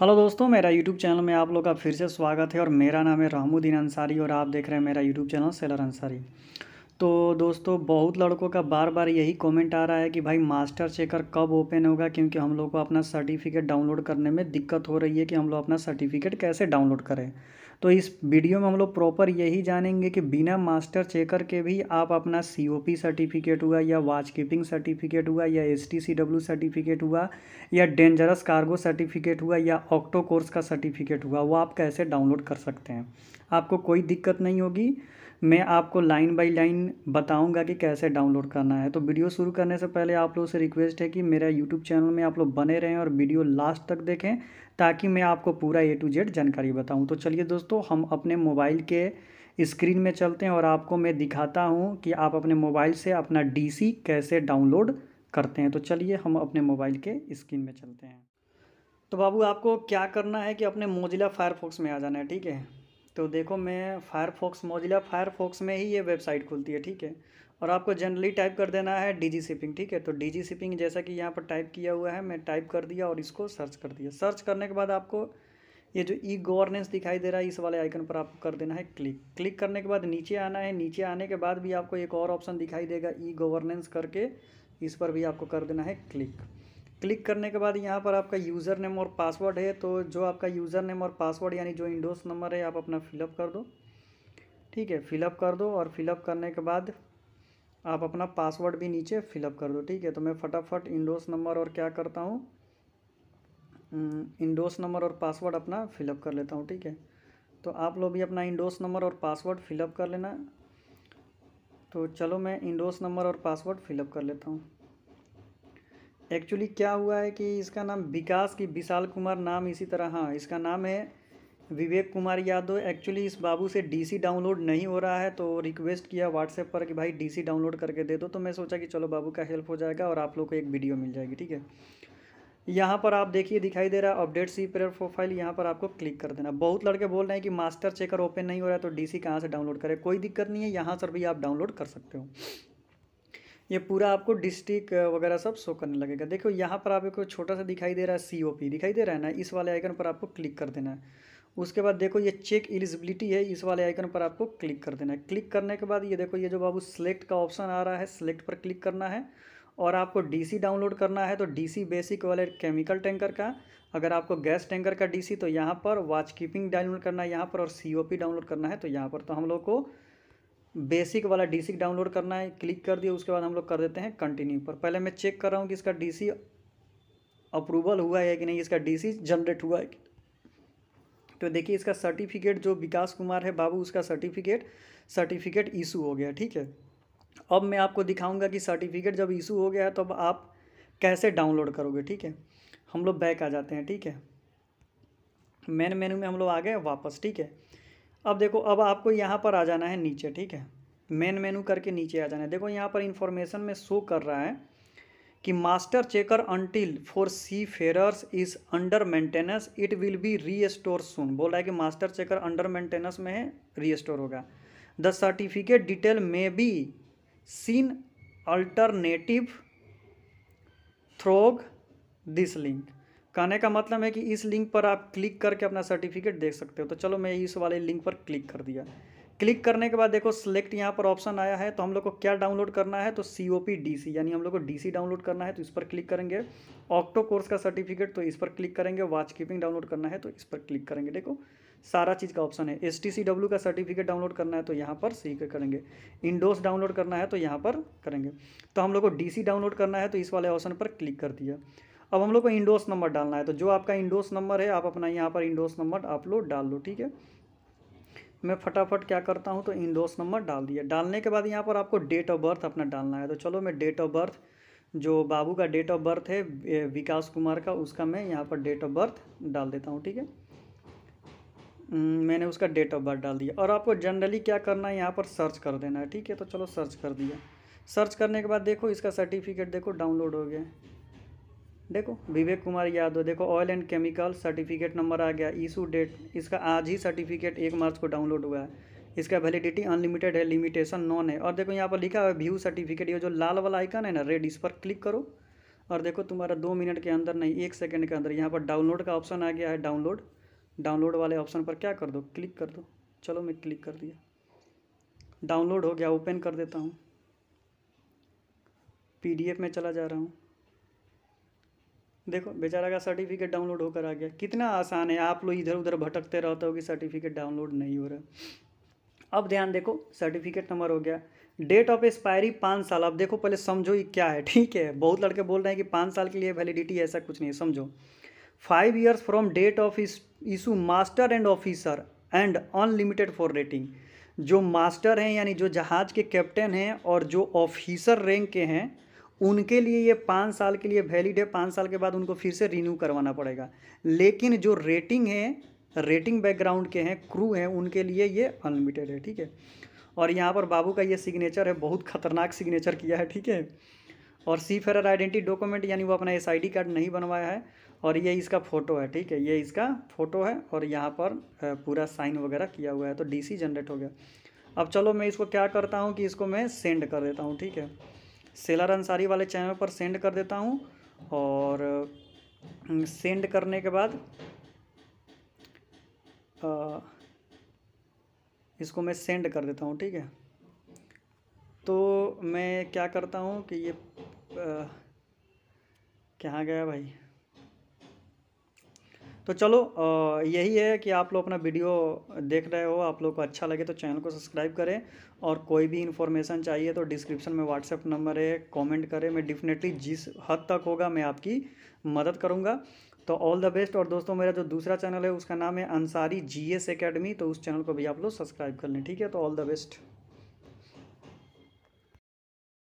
hello दोस्तों मेरा YouTube channel में आप लोग का फिर से स्वागत है और मेरा नाम है रहमुद्दीन अंसारी और आप देख रहे हैं मेरा यूट्यूब चैनल सेलर अंसारी तो दोस्तों बहुत लड़कों का बार बार यही कमेंट आ रहा है कि भाई मास्टर चेकर कब ओपन होगा क्योंकि हम लोग को अपना सर्टिफिकेट डाउनलोड करने में दिक्कत हो रही है कि हम लोग अपना सर्टिफिकेट कैसे डाउनलोड करें तो इस वीडियो में हम लोग प्रॉपर यही जानेंगे कि बिना मास्टर चेकर के भी आप अपना सी सर्टिफिकेट हुआ या वाच कीपिंग सर्टिफिकेट हुआ या एस सर्टिफिकेट हुआ या डेंजरस कार्गो सर्टिफिकेट हुआ या ऑक्टो कोर्स का सर्टिफिकेट हुआ वो आप कैसे डाउनलोड कर सकते हैं आपको कोई दिक्कत नहीं होगी मैं आपको लाइन बाय लाइन बताऊंगा कि कैसे डाउनलोड करना है तो वीडियो शुरू करने से पहले आप लोगों से रिक्वेस्ट है कि मेरा यूट्यूब चैनल में आप लोग बने रहें और वीडियो लास्ट तक देखें ताकि मैं आपको पूरा ए टू जेड जानकारी बताऊँ तो चलिए दोस्तों हम अपने मोबाइल के स्क्रीन में चलते हैं और आपको मैं दिखाता हूँ कि आप अपने मोबाइल से अपना डी कैसे डाउनलोड करते हैं तो चलिए हम अपने मोबाइल के स्क्रीन में चलते हैं तो बाबू आपको क्या करना है कि अपने मोजिला फायरफॉक्स में आ जाना है ठीक है तो देखो मैं फायरफॉक्स मोजिला फायरफॉक्स में ही ये वेबसाइट खुलती है ठीक है और आपको जनरली टाइप कर देना है डी जी शिपिंग ठीक है तो डी जी शिपिंग जैसा कि यहाँ पर टाइप किया हुआ है मैं टाइप कर दिया और इसको सर्च कर दिया सर्च करने के बाद आपको ये जो ई गवर्नेंस दिखाई दे रहा है इस वाले आइकन पर आपको कर देना है क्लिक क्लिक करने के बाद नीचे आना है नीचे आने के बाद भी आपको एक और ऑप्शन दिखाई देगा ई गवर्नेंस करके इस पर भी आपको कर देना है क्लिक क्लिक करने के बाद यहाँ पर आपका यूज़र नेम और पासवर्ड है तो जो आपका यूज़र नेम और पासवर्ड यानी जो इंडोस नंबर है आप अपना फिलअप कर दो ठीक है फिलअप कर दो और फिलअप करने के बाद आप अपना पासवर्ड भी नीचे फिलअप कर दो ठीक है तो मैं फटाफट इंडोस नंबर और क्या करता हूँ इंडोस नंबर और पासवर्ड अपना फिलअप कर लेता हूँ ठीक है तो आप लोग भी अपना इंडोस नंबर और पासवर्ड फिलअप कर लेना तो चलो मैं इंडोस नंबर और पासवर्ड फिलअप कर लेता हूँ एक्चुअली क्या हुआ है कि इसका नाम विकास की विशाल कुमार नाम इसी तरह हाँ इसका नाम है विवेक कुमार यादव एक्चुअली इस बाबू से डीसी डाउनलोड नहीं हो रहा है तो रिक्वेस्ट किया व्हाट्सएप पर कि भाई डीसी डाउनलोड करके दे दो तो मैं सोचा कि चलो बाबू का हेल्प हो जाएगा और आप लोग को एक वीडियो मिल जाएगी ठीक है यहाँ पर आप देखिए दिखाई दे रहा है अपडेट सी प्रेयर प्रोफाइल यहाँ पर आपको क्लिक कर देना बहुत लड़के बोल रहे हैं कि मास्टर चेकर ओपन नहीं हो रहा है तो डीसी कहाँ से डाउनलोड करें कोई दिक्कत नहीं है यहाँ सर भी आप डाउनलोड कर सकते हो ये पूरा आपको डिस्ट्रिक वगैरह सब शो करने लगेगा देखो यहाँ पर आपको छोटा सा दिखाई दे रहा है सी ओ पी दिखाई दे रहा है ना इस वाले आइकन पर आपको क्लिक कर देना है उसके बाद देखो ये चेक एलिजिबिलिटी है इस वाले आइकन पर आपको क्लिक कर देना है क्लिक करने के बाद ये देखो ये जो बाबू सेलेक्ट का ऑप्शन आ रहा है सेलेक्ट पर क्लिक करना है और आपको डीसी डाउनलोड करना है तो डीसी बेसिक वाले केमिकल टैंकर का अगर आपको गैस टैंकर का डीसी तो यहाँ पर वॉच कीपिंग डाउनलोड करना है यहाँ पर और सी डाउनलोड करना है तो यहाँ पर तो हम लोग को बेसिक वाला डी डाउनलोड करना है क्लिक कर दिया उसके बाद हम लोग कर देते हैं कंटिन्यू पर पहले मैं चेक कर रहा हूँ कि इसका डी अप्रूवल हुआ है कि नहीं इसका डी जनरेट हुआ है तो देखिए इसका सर्टिफिकेट जो विकास कुमार है बाबू उसका सर्टिफिकेट सर्टिफिकेट इशू हो गया ठीक है अब मैं आपको दिखाऊंगा कि सर्टिफिकेट जब इशू हो गया है तो अब आप कैसे डाउनलोड करोगे ठीक है हम लोग बैक आ जाते हैं ठीक है मेन मेनू में हम लोग आ गए वापस ठीक है अब देखो अब आपको यहाँ पर आ जाना है नीचे ठीक है मेन मेनू करके नीचे आ जाना है देखो यहाँ पर इंफॉर्मेशन में शो कर रहा है कि master checker until for seafarers is under maintenance it will be restore soon बोल रहा है कि मास्टर चेकर अंडर मेंटेनेंस में है रीस्टोर होगा the certificate detail may be seen alternative through this link कहने का मतलब है कि इस लिंक पर आप क्लिक करके अपना सर्टिफिकेट देख सकते हो तो चलो मैं इस वाले लिंक पर क्लिक कर दिया क्लिक करने के बाद देखो सिलेक्ट यहाँ पर ऑप्शन आया है तो हम लोग को क्या डाउनलोड करना है तो सी ओ पी डी सी यानी हम लोग को डी सी डाउनलोड करना है तो इस पर क्लिक करेंगे ऑक्टो कोर्स का सर्टिफिकेट तो इस पर क्लिक करेंगे वॉच कीपिंग डाउनलोड करना है तो इस पर क्लिक करेंगे देखो सारा चीज़ का ऑप्शन है एस टी सी डब्ल्यू का सर्टिफिकेट डाउनलोड करना है तो यहाँ पर सी करेंगे इंडोज डाउनलोड करना है तो यहाँ पर करेंगे तो हम लोग को डी सी डाउनलोड करना है तो इस वाले ऑप्शन पर क्लिक कर दिया अब हम लोग को इंडोस नंबर डालना है तो जो आपका इंडोस नंबर है आप अपना यहाँ पर इंडोस नंबर आप लोग डाल लो ठीक है मैं फटाफट क्या करता हूँ तो इंडोस नंबर डाल दिया डालने के बाद यहाँ पर आपको डेट ऑफ बर्थ अपना डालना है तो चलो मैं डेट ऑफ बर्थ जो बाबू का डेट ऑफ बर्थ है विकास कुमार का उसका मैं यहाँ पर डेट ऑफ बर्थ डाल देता हूँ ठीक है मैंने उसका डेट ऑफ बर्थ डाल दिया और आपको जनरली क्या करना है यहाँ पर सर्च कर देना है ठीक है तो चलो सर्च कर दिया सर्च करने के बाद देखो इसका सर्टिफिकेट देखो डाउनलोड हो गया देखो विवेक कुमार यादव देखो oil and chemical certificate number आ गया इशू डेट इसका आज ही सर्टिफिकेट एक मार्च को डाउनलोड हुआ है इसका वैलिडिटी अनलिमिटेड है लिमिटेशन नॉन है और देखो यहाँ पर लिखा हुआ है व्यू सर्टिफिकेट ये जो लाल वाला आइकन है ना रेड इस पर क्लिक करो और देखो तुम्हारा दो मिनट के अंदर नहीं एक सेकेंड के अंदर यहाँ पर डाउनलोड का ऑप्शन आ गया है डाउनलोड डाउनलोड वाले ऑप्शन पर क्या कर दो क्लिक कर दो चलो मैं क्लिक कर दिया डाउनलोड हो गया ओपन कर देता हूँ पी में चला जा रहा हूँ देखो बेचारा का सर्टिफिकेट डाउनलोड होकर आ गया कितना आसान है आप लोग इधर उधर भटकते रहते हो कि सर्टिफिकेट डाउनलोड नहीं हो रहा अब ध्यान देखो सर्टिफिकेट नंबर हो गया डेट ऑफ एक्सपायरी पाँच साल अब देखो पहले समझो ये क्या है ठीक है बहुत लड़के बोल रहे हैं कि पाँच साल के लिए वैलिडिटी ऐसा कुछ नहीं है समझो five years from date of issue master and officer and unlimited for rating जो मास्टर हैं यानी जो जहाज़ के कैप्टन हैं और जो ऑफिसर रैंक के हैं उनके लिए ये पाँच साल के लिए वैलिड है पाँच साल के बाद उनको फिर से रिन्यू करवाना पड़ेगा लेकिन जो रेटिंग है रेटिंग बैकग्राउंड के हैं क्रू हैं उनके लिए ये अनलिमिटेड है ठीक है और यहाँ पर बाबू का ये सिग्नेचर है बहुत खतरनाक सिग्नेचर किया है ठीक है और सी फेरर आइडेंटिटी डॉक्यूमेंट यानी वो अपना एस आई कार्ड नहीं बनवाया है और ये इसका फ़ोटो है ठीक है ये इसका फ़ोटो है और यहाँ पर पूरा साइन वगैरह किया हुआ है तो डीसी जनरेट हो गया अब चलो मैं इसको क्या करता हूँ कि इसको मैं सेंड कर देता हूँ ठीक है सेलर अंसारी वाले चैनल पर सेंड कर देता हूँ और हम्म, सेंड करने के बाद इसको मैं सेंड कर देता हूँ ठीक है तो मैं क्या करता हूँ कि ये कहाँ गया भाई तो चलो यही है कि आप लोग अपना वीडियो देख रहे हो आप लोग को अच्छा लगे तो चैनल को सब्सक्राइब करें और कोई भी इन्फॉर्मेशन चाहिए तो डिस्क्रिप्शन में व्हाट्सएप नंबर है कमेंट करें मैं डेफिनेटली जिस हद तक होगा मैं आपकी मदद करूँगा तो ऑल द बेस्ट और दोस्तों मेरा जो दूसरा चैनल है उसका नाम है अंसारी जी एस अकेडमी तो उस चैनल को भी आप लोग सब्सक्राइब कर लें ठीक है तो ऑल द बेस्ट